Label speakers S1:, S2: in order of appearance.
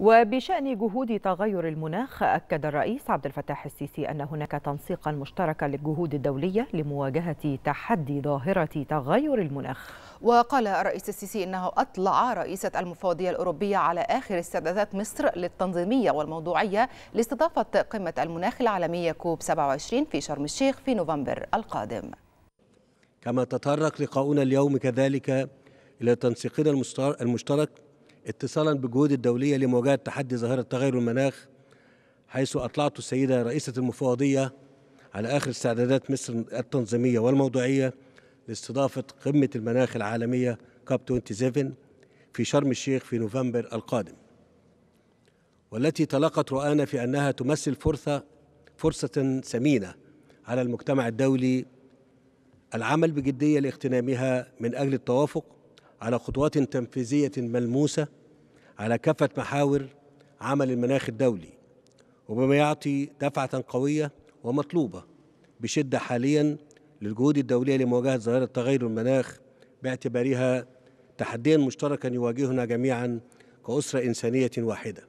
S1: وبشأن جهود تغير المناخ أكد الرئيس عبد الفتاح السيسي أن هناك تنسيقا مشتركا للجهود الدولية لمواجهة تحدي ظاهرة تغير المناخ
S2: وقال الرئيس السيسي إنه أطلع رئيسة المفوضية الأوروبية على آخر استعدادات مصر للتنظيمية والموضوعية لاستضافة قمة المناخ العالمية كوب 27 في شرم الشيخ في نوفمبر القادم
S3: كما تطرق لقاؤنا اليوم كذلك إلى تنسيقنا المشترك اتصالا بالجهود الدولية لمواجهة تحدي ظاهرة تغير المناخ حيث أطلعت السيدة رئيسة المفوضية على آخر استعدادات مصر التنظيمية والموضوعية لاستضافة قمة المناخ العالمية كاب 27 في شرم الشيخ في نوفمبر القادم والتي تلقت رؤانا في أنها تمثل فرصة فرصة ثمينة على المجتمع الدولي العمل بجدية لاغتنامها من أجل التوافق على خطوات تنفيذية ملموسة على كافة محاور عمل المناخ الدولي وبما يعطي دفعة قوية ومطلوبة بشدة حاليا للجهود الدولية لمواجهة ظاهرة تغير المناخ باعتبارها تحديا مشتركا يواجهنا جميعا كأسرة إنسانية واحدة